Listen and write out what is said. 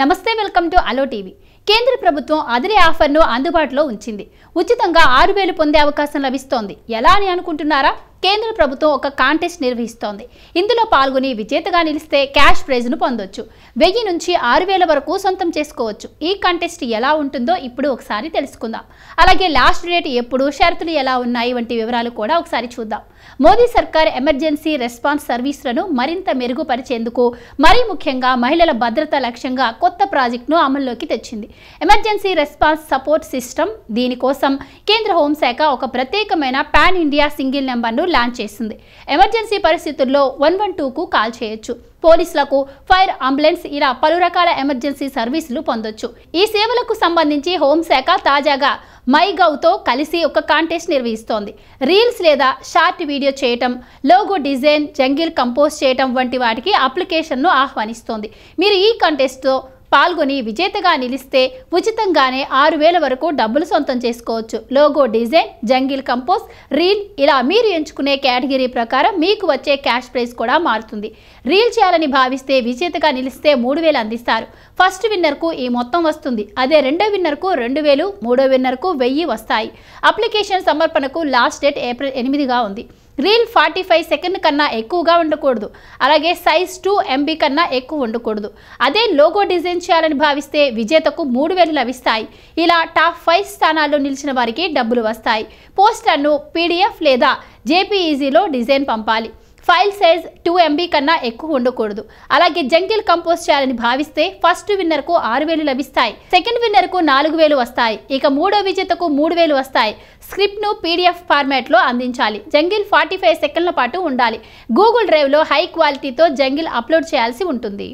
నమస్తే welcome to allow TV కేంద్ర ప్రభుత్వం అదిరే ఆఫర్ను అందుబాటులో ఉంచింది ఉచితంగా ఆరు వేలు పొందే అవకాశం లభిస్తోంది ఎలా అని అనుకుంటున్నారా కేంద్ర ప్రభుత్వం ఒక కాంటెస్ట్ నిర్వహిస్తోంది ఇందులో పాల్గొని విజేతగా నిలిస్తే క్యాష్ ప్రైజ్ను పొందొచ్చు వెయ్యి నుంచి ఆరు వేల వరకు సొంతం చేసుకోవచ్చు ఈ కాంటెస్ట్ ఎలా ఉంటుందో ఇప్పుడు ఒకసారి తెలుసుకుందాం అలాగే లాస్ట్ డేట్ ఎప్పుడు షరతులు ఎలా ఉన్నాయి వంటి వివరాలు కూడా ఒకసారి చూద్దాం మోదీ సర్కార్ ఎమర్జెన్సీ రెస్పాన్స్ సర్వీసులను మరింత మెరుగుపరిచేందుకు మరీ ముఖ్యంగా మహిళల భద్రత లక్ష్యంగా కొత్త ప్రాజెక్టును అమల్లోకి తెచ్చింది ఎమర్జెన్సీ రెస్పాన్స్ సపోర్ట్ సిస్టమ్ దీనికోసం కేంద్ర హోంశాఖ ఒక ప్రత్యేకమైన పాన్ ఇండియా సింగిల్ నెంబర్ను లాంచ్ చేసింది ఎమర్జెన్సీ పరిస్థితుల్లో వన్ వన్ టూకు కాల్ చేయొచ్చు పోలీసులకు ఫైర్ అంబులెన్స్ ఇలా పలు రకాల ఎమర్జెన్సీ సర్వీసులు పొందొచ్చు ఈ సేవలకు సంబంధించి హోంశాఖ తాజాగా మై గౌతో కలిసి ఒక కాంటెస్ట్ నిర్వహిస్తోంది రీల్స్ లేదా షార్ట్ వీడియో చేయటం లోగో డిజైన్ జంగిల్ కంపోజ్ చేయటం వంటి వాటికి అప్లికేషన్ను ఆహ్వానిస్తోంది మీరు ఈ కాంటెస్ట్తో పాల్గొని విజేతగా నిలిస్తే ఉచితంగానే ఆరు వేల వరకు డబ్బులు సొంతం చేసుకోవచ్చు logo design jingle compose reel ఇలా మీరు ఎంచుకునే కేటగిరీ ప్రకారం మీకు వచ్చే క్యాష్ ప్రైస్ కూడా మారుతుంది రీల్ చేయాలని భావిస్తే విజేతగా నిలిస్తే మూడు వేలు అందిస్తారు ఫస్ట్ విన్నర్కు ఈ మొత్తం వస్తుంది అదే రెండో విన్నర్కు రెండు వేలు మూడో విన్నర్కు వెయ్యి వస్తాయి అప్లికేషన్ సమర్పణకు లాస్ట్ డేట్ ఏప్రిల్ ఎనిమిదిగా ఉంది రీల్ ఫార్టీ ఫైవ్ సెకండ్ కన్నా ఎక్కువగా ఉండకూడదు అలాగే సైజ్ టూ ఎంబీ కన్నా ఎక్కువ ఉండకూడదు అదే లోగో డిజైన్ చేయాలని భావిస్తే విజేతకు మూడు వేలు లభిస్తాయి ఇలా టాప్ ఫైవ్ స్థానాల్లో నిలిచిన వారికి డబ్బులు వస్తాయి పోస్టర్ను పీడిఎఫ్ లేదా జేపీఈజీలో డిజైన్ పంపాలి ఫైల్ సైజ్ టూ ఎంబీ కన్నా ఎక్కువ ఉండకూడదు అలాగే జంగిల్ కంపోజ్ చేయాలని భావిస్తే ఫస్ట్ విన్నర్కు ఆరు వేలు లభిస్తాయి సెకండ్ విన్నర్కు నాలుగు వేలు వస్తాయి ఇక మూడో విజేతకు మూడు వేలు వస్తాయి ను పీడిఎఫ్ ఫార్మాట్లో అందించాలి జంగిల్ ఫార్టీ ఫైవ్ సెకండ్ల పాటు ఉండాలి గూగుల్ డ్రైవ్లో హై క్వాలిటీతో జంగిల్ అప్లోడ్ చేయాల్సి ఉంటుంది